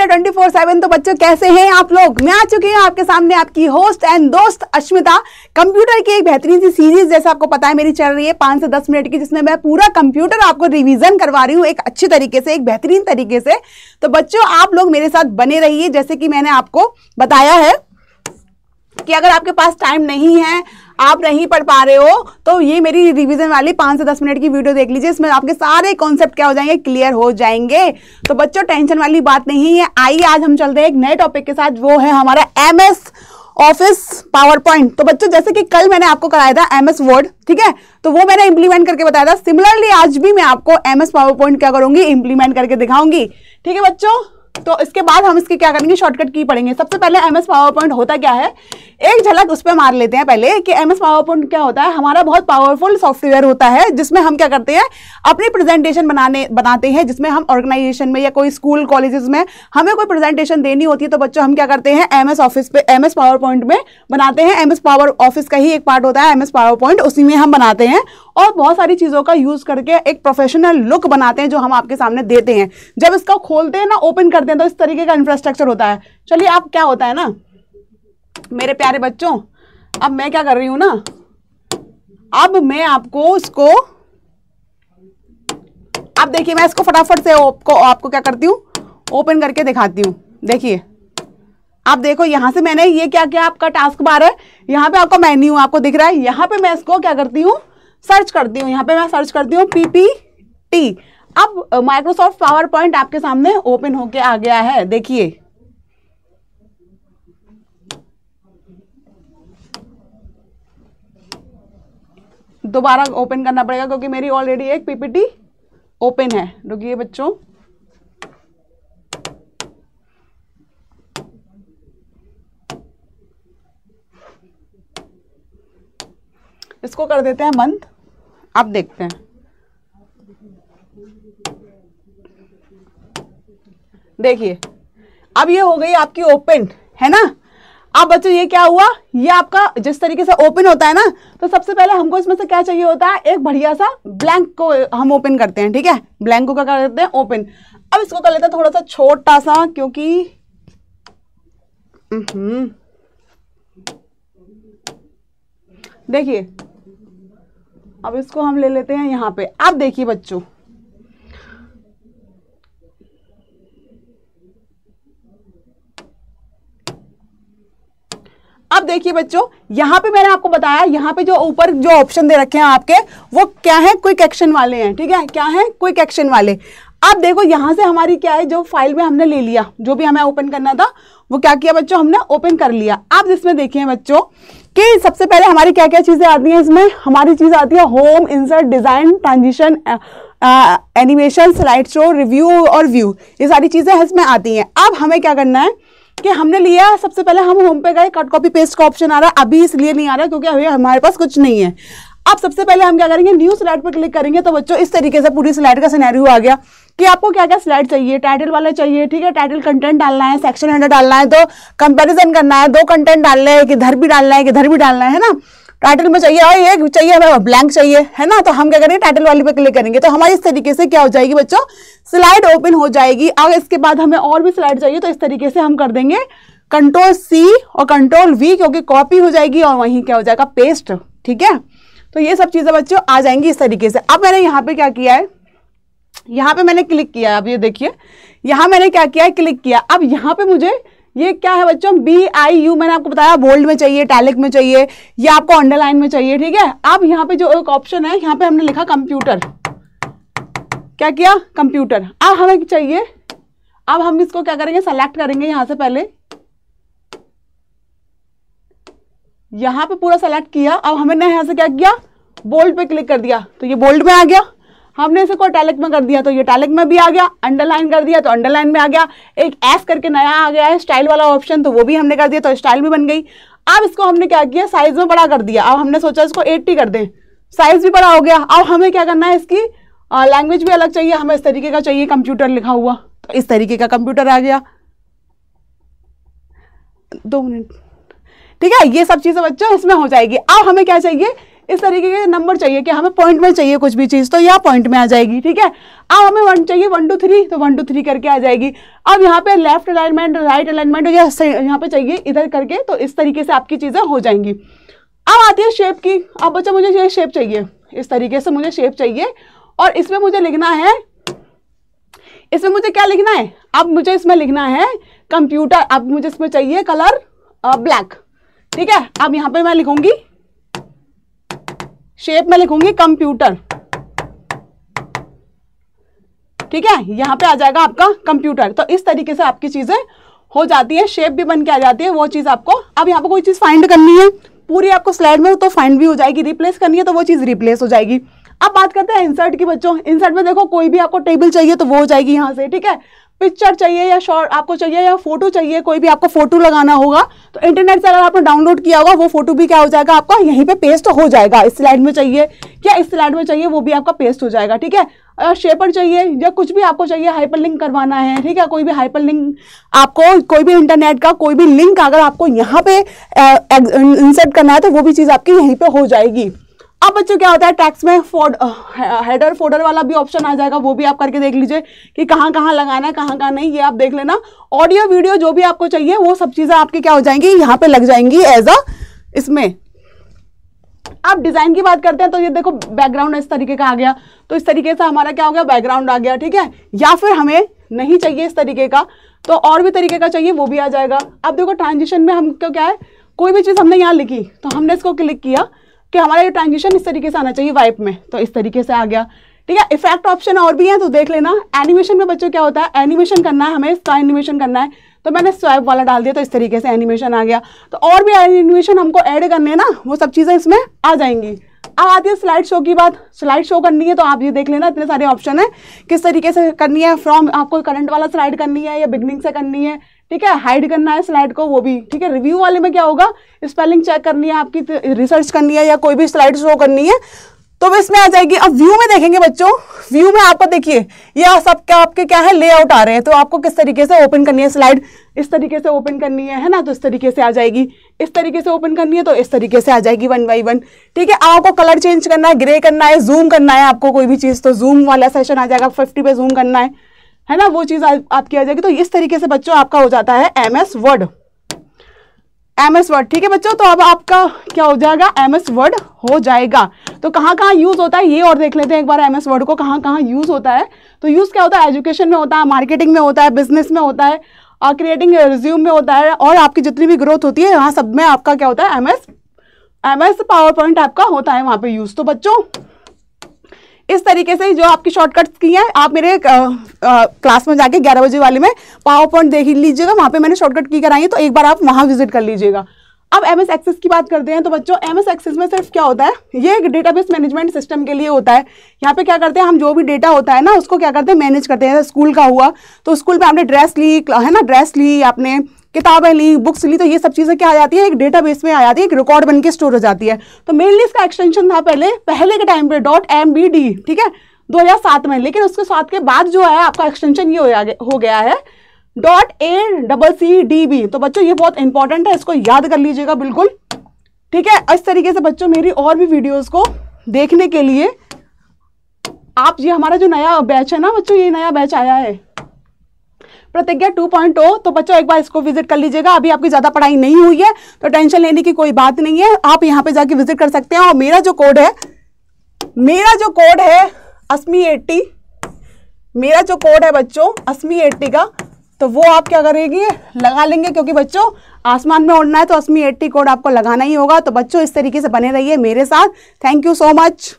Quarter 24/7 तो बच्चों कैसे हैं आप लोग मैं आ चुकी हूँ आपके सामने आपकी होस्ट एंड दोस्त अश्मिता कंप्यूटर की एक बेहतरीन सी सीरीज जैसे आपको पता है मेरी चल रही है पांच से दस मिनट की जिसमें मैं पूरा कंप्यूटर आपको रिवीजन करवा रही हूँ एक अच्छे तरीके से एक बेहतरीन तरीके से तो बच्चों आप लोग मेरे साथ बने रहिए जैसे कि मैंने आपको बताया है कि अगर आपके पास टाइम नहीं है आप नहीं पढ़ पा रहे हो तो ये मेरी रिविजन वाली पांच से दस मिनट की वीडियो देख लीजिए इसमें आपके सारे कॉन्सेप्ट क्या हो जाएंगे क्लियर हो जाएंगे तो बच्चों टेंशन वाली बात नहीं है आइए आज हम चल रहे हैं एक नए टॉपिक के साथ वो है हमारा एम ऑफिस पावर पॉइंट तो बच्चों जैसे कि कल मैंने आपको कराया था एमएस वर्ड ठीक है तो वो मैंने इंप्लीमेंट करके बताया था सिमिलरली आज भी मैं आपको एमएस पावर पॉइंट क्या करूंगी इंप्लीमेंट करके दिखाऊंगी ठीक है बच्चों तो इसके बाद हम इसके क्या करेंगे शॉर्टकट की पढ़ेंगे सबसे पहले एम एस पावर पॉइंट होता क्या है एक झलक उस पर मार लेते हैं पहले कि एम एस पावर पॉइंट क्या होता है हमारा बहुत पावरफुल सॉफ्टवेयर होता है जिसमें हम क्या करते हैं अपनी प्रेजेंटेशन बनाने बनाते हैं जिसमें हम ऑर्गेनाइजेशन में या कोई स्कूल कॉलेजेस में हमें कोई प्रेजेंटेशन देनी होती है तो बच्चों हम क्या करते हैं एम ऑफिस पे एम पावर पॉइंट में बनाते हैं एम पावर ऑफिस का ही एक पार्ट होता है एम पावर पॉइंट उसी में हम बनाते हैं और बहुत सारी चीज़ों का यूज़ करके एक प्रोफेशनल लुक बनाते हैं जो हम आपके सामने देते हैं जब इसका खोलते हैं ना ओपन करते हैं तो इस तरीके का इंफ्रास्ट्रक्चर होता है चलिए आप क्या होता है ना मेरे प्यारे बच्चों अब मैं क्या कर रही हूं ना अब मैं आपको इसको अब देखिए मैं इसको फटाफट से आपको आपको क्या करती हूँ ओपन करके दिखाती हूँ देखिए आप देखो यहां से मैंने ये क्या क्या आपका टास्क बार है यहां पे आपका मेन्यू आपको दिख रहा है यहां पे मैं इसको क्या करती हूँ सर्च करती हूँ यहाँ पे मैं सर्च करती हूँ पीपीटी अब माइक्रोसॉफ्ट पावर पॉइंट आपके सामने ओपन होके आ गया है देखिए दोबारा ओपन करना पड़ेगा क्योंकि मेरी ऑलरेडी एक पीपीटी ओपन है रुकिए बच्चों इसको कर देते हैं बंद आप देखते हैं देखिए अब ये हो गई आपकी ओपन है ना अब बच्चों ये क्या हुआ ये आपका जिस तरीके से ओपन होता है ना तो सबसे पहले हमको इसमें से क्या चाहिए होता है एक बढ़िया सा ब्लैंक को हम ओपन करते हैं ठीक है ब्लैंक को क्या कर देते हैं ओपन अब इसको कर लेते हैं थोड़ा सा छोटा सा क्योंकि हम्म, हम्म। देखिए अब इसको हम ले लेते हैं यहाँ पे आप देखिए बच्चों अब देखिए बच्चों यहां पे मैंने आपको बताया यहां पे जो ऊपर जो ऑप्शन दे रखे हैं आपके वो क्या है क्विक एक्शन वाले हैं ठीक है क्या है क्विक एक्शन वाले अब देखो यहां से हमारी क्या है जो फाइल में हमने ले लिया जो भी हमें ओपन करना था वो क्या किया बच्चों हमने ओपन कर लिया अब इसमें देखिए बच्चों कि सबसे पहले हमारी क्या क्या चीज़ें आती हैं इसमें हमारी चीज़ आती है home insert design transition animation slide show review और व्यू ये सारी चीज़ें इसमें आती हैं अब हमें क्या करना है कि हमने लिया सबसे पहले हम होम पे गए कट कॉपी पेस्ट का ऑप्शन आ रहा है अभी इसलिए नहीं आ रहा क्योंकि अभी हमारे पास कुछ नहीं है अब सबसे पहले हम क्या करेंगे न्यू स्लाइड पर क्लिक करेंगे तो बच्चों इस तरीके से पूरी स्लाइड का सिनेरियो आ गया कि आपको क्या क्या स्लाइड चाहिए टाइटल वाला चाहिए ठीक है टाइटल कंटेंट डालना है सेक्शन हेडर डालना है तो कंपेरिजन करना है दो कंटेंट डालना है इधर भी डालना है इधर भी डालना है ना टाइटल में चाहिए और हाँ, ये चाहिए हमें ब्लैंक चाहिए है ना तो हम क्या करेंगे टाइटल वाली पे क्लिक करेंगे तो हमारी इस तरीके से क्या हो जाएगी बच्चों स्लाइड ओपन हो जाएगी अब इसके बाद हमें और भी स्लाइड चाहिए तो इस तरीके से हम कर देंगे कंट्रोल सी और कंट्रोल वी क्योंकि कॉपी हो जाएगी और वहीं क्या हो जाएगा पेस्ट ठीक है तो ये सब चीज़ें बच्चों आ जाएंगी इस तरीके से अब मैंने यहाँ पे क्या किया है यहाँ पे मैंने क्लिक किया अब ये देखिए यहाँ मैंने क्या किया है क्लिक किया अब यहाँ पे मुझे ये क्या है बच्चों बी आई यू मैंने आपको बताया बोल्ड में चाहिए टैलिक में चाहिए या आपको अंडरलाइन में चाहिए ठीक है अब यहाँ पे जो एक ऑप्शन है यहाँ पे हमने लिखा कंप्यूटर क्या किया कंप्यूटर अब हमें चाहिए अब हम इसको क्या करेंगे सेलेक्ट करेंगे यहां से पहले यहां पे पूरा सेलेक्ट किया अब हमने यहां से क्या किया बोल्ड पे क्लिक कर दिया तो ये बोल्ड में आ गया हमने इसे को टैलिक में कर दिया तो ये टैलिक में भी आ गया अंडरलाइन कर दिया तो अंडरलाइन में आ गया एक एस करके नया आ गया है स्टाइल वाला ऑप्शन तो वो भी हमने कर दिया तो स्टाइल भी बन गई अब इसको हमने क्या किया साइज में बड़ा कर दिया अब हमने सोचा इसको एट्टी कर दें साइज भी बड़ा हो गया अब हमें क्या करना है इसकी लैंग्वेज भी अलग चाहिए हमें इस तरीके का चाहिए कंप्यूटर लिखा हुआ तो इस तरीके का कंप्यूटर आ गया दो मिनट ठीक है ये सब चीज़ें बच्चों इसमें हो जाएगी अब हमें क्या चाहिए इस तरीके के नंबर चाहिए कि हमें पॉइंट में चाहिए कुछ भी चीज़ तो यह पॉइंट में आ जाएगी ठीक है अब हमें वन चाहिए वन टू थ्री तो वन टू थ्री करके आ जाएगी अब यहाँ पे लेफ्ट अलाइनमेंट राइट अलाइनमेंट या यहाँ पे चाहिए इधर करके तो इस तरीके से आपकी चीज़ें हो जाएंगी अब आती है शेप की अब बच्चा मुझे ये शेप चाहिए इस तरीके से मुझे शेप चाहिए और इसमें मुझे लिखना है इसमें मुझे क्या लिखना है अब मुझे इसमें लिखना है कंप्यूटर अब मुझे इसमें चाहिए कलर ब्लैक ठीक है अब यहाँ पे मैं लिखूंगी शेप में लिखूंगी कंप्यूटर ठीक है यहां पे आ जाएगा आपका कंप्यूटर तो इस तरीके से आपकी चीजें हो जाती है शेप भी बन के आ जाती है वो चीज आपको अब यहाँ पे कोई चीज फाइंड करनी है पूरी आपको स्लाइड में तो फाइंड भी हो जाएगी रिप्लेस करनी है तो वो चीज रिप्लेस हो जाएगी अब बात करते हैं इंसर्ट की बच्चों इंसर्ट में देखो कोई भी आपको टेबल चाहिए तो वो हो जाएगी यहाँ से ठीक है पिक्चर चाहिए या शॉर्ट आपको चाहिए या फोटो चाहिए कोई भी आपको फोटो लगाना होगा तो इंटरनेट से अगर आपने डाउनलोड किया होगा वो फोटो भी क्या हो जाएगा आपका यहीं पे पेस्ट हो जाएगा इस स्लाइड में चाहिए या इस स्लाइड में चाहिए वो भी आपका पेस्ट हो जाएगा ठीक है अगर शेपर चाहिए या कुछ भी आपको चाहिए हाइपर लिंक करवाना है ठीक है कोई भी हाइपर लिंक आपको कोई भी इंटरनेट का कोई भी लिंक अगर आपको यहाँ पे इंसर्ट करना है तो वो भी चीज़ आपकी यहीं पर हो जाएगी अब बच्चों क्या होता है टैक्स में फोड हेडर फोडर वाला भी ऑप्शन आ जाएगा वो भी आप करके देख लीजिए कि कहाँ कहाँ लगाना है कहाँ कहाँ नहीं ये आप देख लेना ऑडियो वीडियो जो भी आपको चाहिए वो सब चीज़ें आपकी क्या हो जाएंगी यहाँ पे लग जाएंगी एज अ इसमें अब डिज़ाइन की बात करते हैं तो ये देखो बैकग्राउंड इस तरीके का आ गया तो इस तरीके से हमारा क्या हो गया बैकग्राउंड आ गया ठीक है या फिर हमें नहीं चाहिए इस तरीके का तो और भी तरीके का चाहिए वो भी आ जाएगा अब देखो ट्रांजिशन में हम क्या है कोई भी चीज़ हमने यहाँ लिखी तो हमने इसको क्लिक किया कि हमारा ये ट्रांजिशन इस तरीके से आना चाहिए वाइप में तो इस तरीके से आ गया ठीक है इफेक्ट ऑप्शन और भी हैं तो देख लेना एनिमेशन में बच्चों क्या होता है एनिमेशन करना है हमें इसका एनिमेशन करना है तो मैंने स्वाइप वाला डाल दिया तो इस तरीके से एनिमेशन आ गया तो और भी एनिमेशन हमको ऐड करने ना वो सब चीज़ें इसमें आ जाएंगी अब आती है स्लाइड शो की बात स्लाइड शो करनी है तो आप ये देख लेना इतने सारे ऑप्शन हैं किस तरीके से करनी है फ्रॉम आपको करंट वाला स्लाइड करनी है या बिगनिंग से करनी है ठीक है हाइड करना है स्लाइड को वो भी ठीक है रिव्यू वाले में क्या होगा स्पेलिंग चेक करनी है आपकी रिसर्च करनी है या कोई भी स्लाइड शो करनी है तो वो इसमें आ जाएगी अब व्यू में देखेंगे बच्चों व्यू में आपको देखिए ये सब क्या आपके क्या है लेआउट आ रहे हैं तो आपको किस तरीके से ओपन करनी है स्लाइड इस तरीके से ओपन करनी है है ना तो इस तरीके से आ जाएगी इस तरीके से ओपन करनी है तो इस तरीके से आ जाएगी वन बाई वन ठीक है आपको कलर चेंज करना है ग्रे करना है जूम करना है आपको कोई भी चीज़ तो जूम वाला सेशन आ जाएगा फिफ्टी पे जूम करना है है ना वो चीज़ आपकी आ जाएगी तो इस तरीके से बच्चों आपका हो जाता है M S Word M S Word ठीक है बच्चों तो अब आपका क्या हो जाएगा एम एस वर्ड हो जाएगा तो कहाँ कहाँ यूज़ होता है ये और देख लेते हैं एक बार एम एस वर्ड को कहाँ कहाँ यूज़ होता है तो यूज़ क्या होता है एजुकेशन में होता है मार्केटिंग में होता है बिजनेस में होता है और क्रिएटिंग रिज्यूम में होता है और आपकी जितनी भी ग्रोथ होती है वहाँ सब में आपका क्या होता है M S M S PowerPoint आपका होता है वहाँ पर यूज़ तो बच्चों इस तरीके से जो आपकी शॉर्टकट्स की हैं आप मेरे आ, आ, क्लास में जाके ग्यारह बजे वाले में पावर पॉइंट देख लीजिएगा वहाँ पे मैंने शॉर्टकट की कराई है तो एक बार आप वहाँ विजिट कर लीजिएगा अब एम एस एक्सेस की बात करते हैं तो बच्चों एम एस एक्सेस में सिर्फ क्या होता है ये एक डेटाबेस मैनेजमेंट सिस्टम के लिए होता है यहाँ पे क्या करते हैं हम जो भी डेटा होता है ना उसको क्या करते हैं मैनेज करते हैं स्कूल का हुआ तो स्कूल पे आपने ड्रेस ली है ना ड्रेस ली आपने किताबें ली बुक्स ली तो ये सब चीज़ें क्या आ जाती है एक डेटाबेस में आ जाती है एक रिकॉर्ड बन के स्टोर हो जाती है तो मेनली इसका एक्सटेंशन था पहले पहले के टाइम पे डॉट एम बी डी ठीक है 2007 में लेकिन उसके साथ के बाद जो है आपका एक्सटेंशन ये हो गया है dot A double C D B तो बच्चों ये बहुत इंपॉर्टेंट है इसको याद कर लीजिएगा बिल्कुल ठीक है इस तरीके से बच्चों मेरी और भी वीडियोस को देखने के लिए आप ये हमारा जो नया बैच है ना बच्चों ये नया बैच आया है प्रतिज्ञा 2.0 तो बच्चों एक बार इसको विजिट कर लीजिएगा अभी आपकी ज़्यादा पढ़ाई नहीं हुई है तो टेंशन लेने की कोई बात नहीं है आप यहाँ पे जाके विजिट कर सकते हैं और मेरा जो कोड है मेरा जो कोड है अस्मी एट्टी मेरा जो कोड है बच्चों अस्मी एट्टी का तो वो आप क्या करेंगे लगा लेंगे क्योंकि बच्चों आसमान में उड़ना है तो अस्मी एट्टी कोड आपको लगाना ही होगा तो बच्चों इस तरीके से बने रहिए मेरे साथ थैंक यू सो मच